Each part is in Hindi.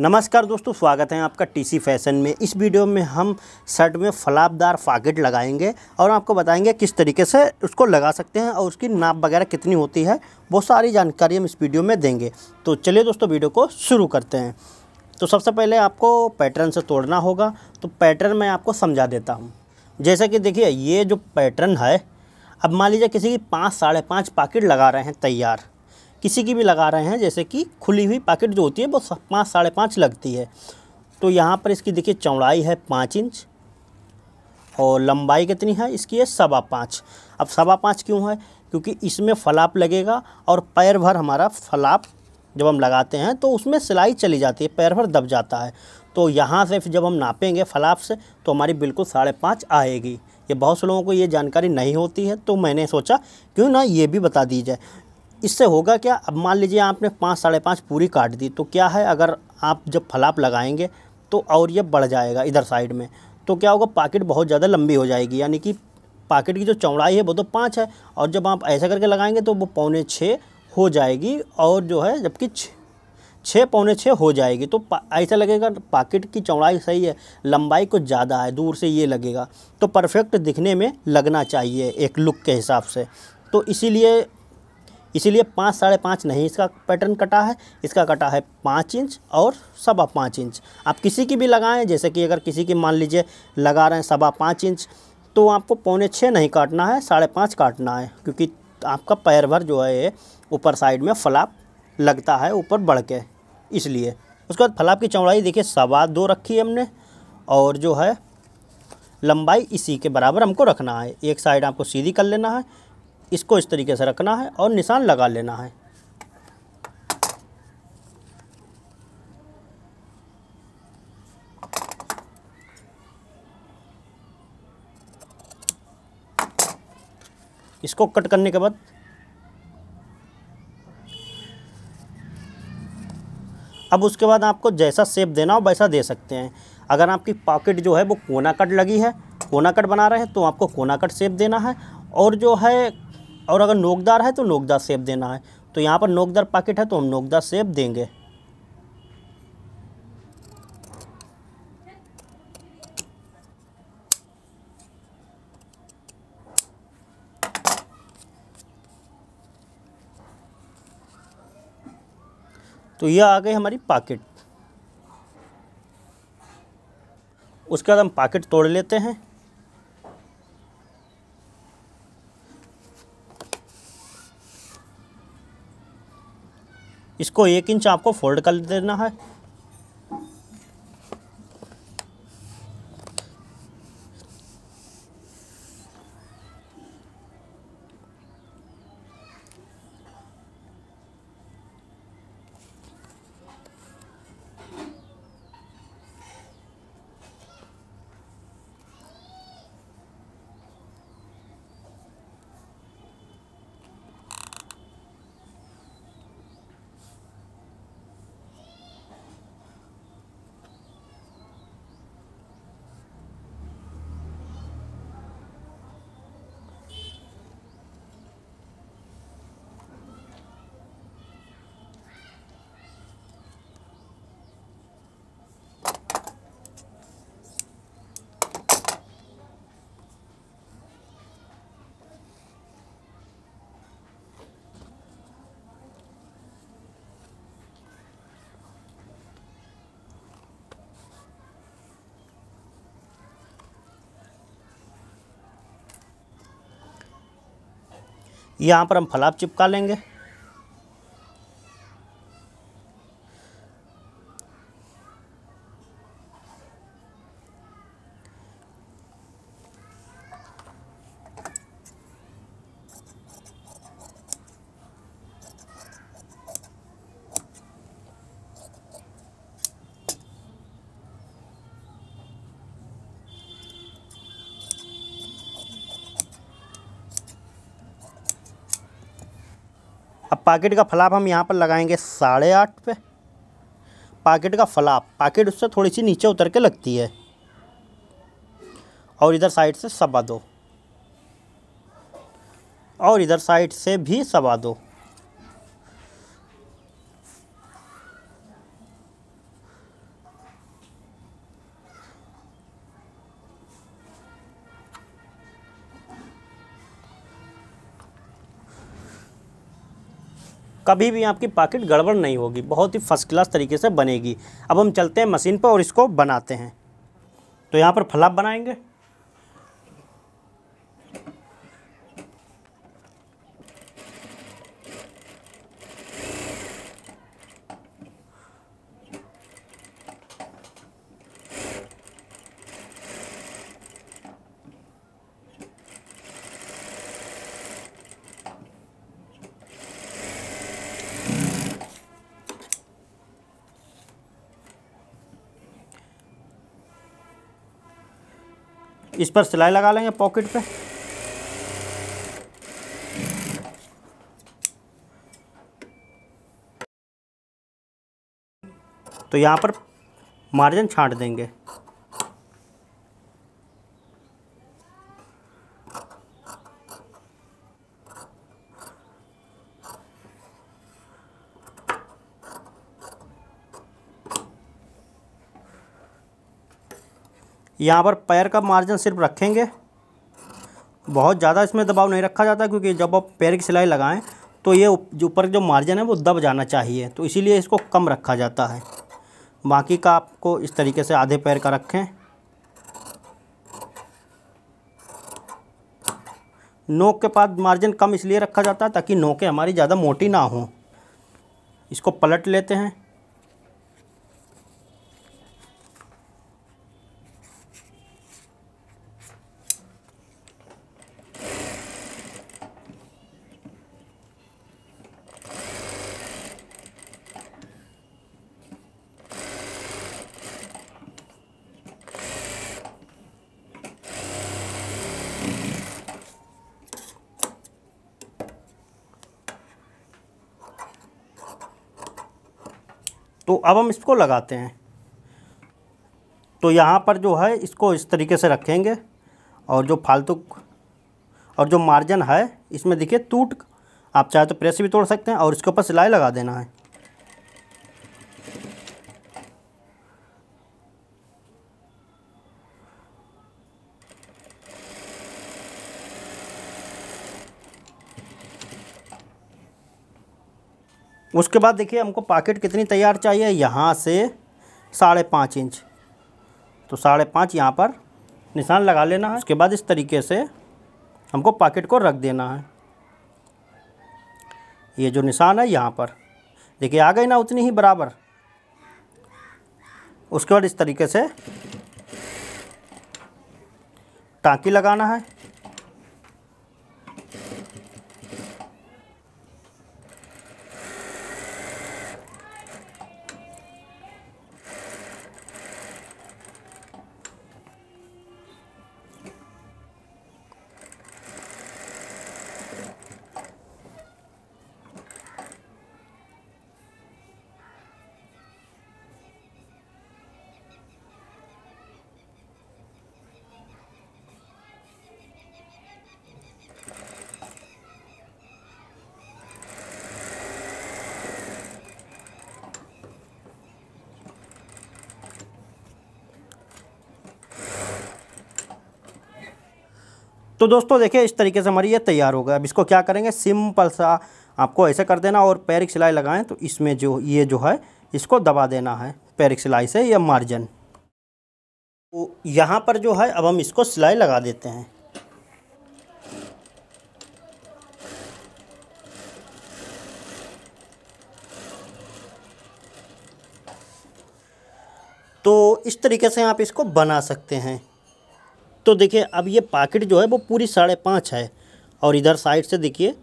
नमस्कार दोस्तों स्वागत है आपका टीसी फैशन में इस वीडियो में हम शर्ट में फलाबदार फाकेट लगाएंगे और आपको बताएंगे किस तरीके से उसको लगा सकते हैं और उसकी नाप वगैरह कितनी होती है वो सारी जानकारी हम इस वीडियो में देंगे तो चलिए दोस्तों वीडियो को शुरू करते हैं तो सबसे पहले आपको पैटर्न से तोड़ना होगा तो पैटर्न मैं आपको समझा देता हूँ जैसे कि देखिए ये जो पैटर्न है अब मान लीजिए किसी की पाँच साढ़े पाँच पाकिट लगा रहे हैं तैयार किसी की भी लगा रहे हैं जैसे कि खुली हुई पाकिट जो होती है वो पाँच साढ़े पाँच लगती है तो यहाँ पर इसकी देखिए चौड़ाई है पाँच इंच और लंबाई कितनी है इसकी है सवा पाँच अब सवा पाँच क्यों है क्योंकि इसमें फलाप लगेगा और पैर भर हमारा फलाप जब हम लगाते हैं तो उसमें सिलाई चली जाती है पैर भर दब जाता है तो यहाँ से जब हम नापेंगे फलाप से तो हमारी बिल्कुल साढ़े पाँच आएगी ये बहुत से लोगों को ये जानकारी नहीं होती है तो मैंने सोचा क्यों ना ये भी बता दी जाए इससे होगा क्या अब मान लीजिए आपने पाँच साढ़े पाँच पूरी काट दी तो क्या है अगर आप जब फलाप लगाएंगे तो और ये बढ़ जाएगा इधर साइड में तो क्या होगा पाकिट बहुत ज़्यादा लंबी हो जाएगी यानी कि पाकिट की जो चौड़ाई है वो तो पाँच है और जब आप ऐसा करके लगाएंगे तो वो पौने छः हो जाएगी और जो है जबकि छः पौने छः हो जाएगी तो ऐसा लगेगा पाकिट की चौड़ाई सही है लंबाई कुछ ज़्यादा है दूर से ये लगेगा तो परफेक्ट दिखने में लगना चाहिए एक लुक के हिसाब से तो इसीलिए इसीलिए पाँच साढ़े पाँच नहीं इसका पैटर्न कटा है इसका कटा है पाँच इंच और सवा पाँच इंच आप किसी की भी लगाएं जैसे कि अगर किसी की मान लीजिए लगा रहे हैं सवा पाँच इंच तो आपको पौने छः नहीं काटना है साढ़े पाँच काटना है क्योंकि आपका पैर भर जो है ऊपर साइड में फलाप लगता है ऊपर बढ़ के इसलिए उसके बाद फलाप की चौड़ाई देखिए सवा दो रखी है हमने और जो है लंबाई इसी के बराबर हमको रखना है एक साइड आपको सीधी कर लेना है इसको इस तरीके से रखना है और निशान लगा लेना है इसको कट करने के बाद अब उसके बाद आपको जैसा सेप देना हो वैसा दे सकते हैं अगर आपकी पॉकेट जो है वो कोना कट लगी है कोना कट बना रहे हैं तो आपको कोना कट सेप देना है और जो है और अगर नोकदार है तो नोकदार सेब देना है तो यहाँ पर नोकदार पैकेट है तो हम नोकदार सेब देंगे तो ये आ गई हमारी पाकिट उसके बाद हम पाकिट तोड़ लेते हैं इसको एक इंच आपको फोल्ड कर देना है यहाँ पर हम फलाप चिपका लेंगे पाकिट का फलाप हम यहाँ पर लगाएंगे साढ़े आठ पे पाकिट का फलाप पाकिट उससे थोड़ी सी नीचे उतर के लगती है और इधर साइड से सवा दो और इधर साइड से भी सवा दो कभी भी आपकी पॉकेट गड़बड़ नहीं होगी बहुत ही फर्स्ट क्लास तरीके से बनेगी अब हम चलते हैं मशीन पर और इसको बनाते हैं तो यहाँ पर फ्लाप बनाएंगे इस पर सिलाई लगा लेंगे पॉकेट पे तो यहाँ पर मार्जिन छांट देंगे यहाँ पर पैर का मार्जिन सिर्फ रखेंगे बहुत ज़्यादा इसमें दबाव नहीं रखा जाता क्योंकि जब आप पैर की सिलाई लगाएं तो ये जो ऊपर जो मार्जिन है वो दब जाना चाहिए तो इसीलिए इसको कम रखा जाता है बाकी का आपको इस तरीके से आधे पैर का रखें नोक के पास मार्जिन कम इसलिए रखा जाता है ताकि नोकें हमारी ज़्यादा मोटी ना हों इसको पलट लेते हैं तो अब हम इसको लगाते हैं तो यहाँ पर जो है इसको इस तरीके से रखेंगे और जो फालतू और जो मार्जिन है इसमें देखिए टूट आप चाहे तो प्रेस भी तोड़ सकते हैं और इसके ऊपर सिलाई लगा देना है उसके बाद देखिए हमको पॉकेट कितनी तैयार चाहिए यहाँ से साढ़े पाँच इंच तो साढ़े पाँच यहाँ पर निशान लगा लेना है उसके बाद इस तरीके से हमको पॉकेट को रख देना है ये जो निशान है यहाँ पर देखिए आ गई ना उतनी ही बराबर उसके बाद इस तरीके से टाँकी लगाना है तो दोस्तों देखिए इस तरीके से हमारी ये तैयार हो गया अब इसको क्या करेंगे सिंपल सा आपको ऐसे कर देना और पैर की सिलाई लगाएं तो इसमें जो ये जो है इसको दबा देना है पैर की सिलाई से या मार्जिन तो यहाँ पर जो है अब हम इसको सिलाई लगा देते हैं तो इस तरीके से आप इसको बना सकते हैं तो देखिए अब ये पाकिट जो है वो पूरी साढ़े पाँच है और इधर साइड से देखिए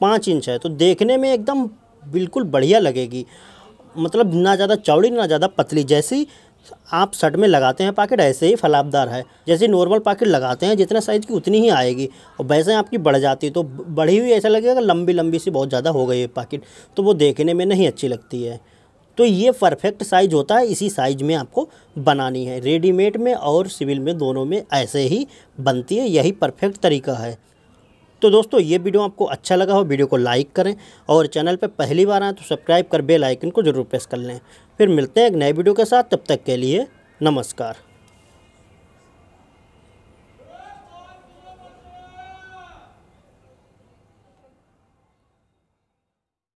पाँच इंच है तो देखने में एकदम बिल्कुल बढ़िया लगेगी मतलब ना ज़्यादा चौड़ी ना ज़्यादा पतली जैसी आप शर्ट में लगाते हैं पाकिट ऐसे ही फलाबदार है जैसे नॉर्मल पाकिट लगाते हैं जितना साइज़ की उतनी ही आएगी और वैसे आपकी बढ़ जाती है तो बढ़ी हुई ऐसा लगेगा लंबी लंबी सी बहुत ज़्यादा हो गई है पाकिट तो वो देखने में नहीं अच्छी लगती है तो ये परफेक्ट साइज़ होता है इसी साइज़ में आपको बनानी है रेडीमेड में और सिविल में दोनों में ऐसे ही बनती है यही परफेक्ट तरीका है तो दोस्तों ये वीडियो आपको अच्छा लगा हो वीडियो को लाइक करें और चैनल पर पहली बार आएँ तो सब्सक्राइब कर बेलाइकन को ज़रूर प्रेस कर लें फिर मिलते हैं एक नए वीडियो के साथ तब तक के लिए नमस्कार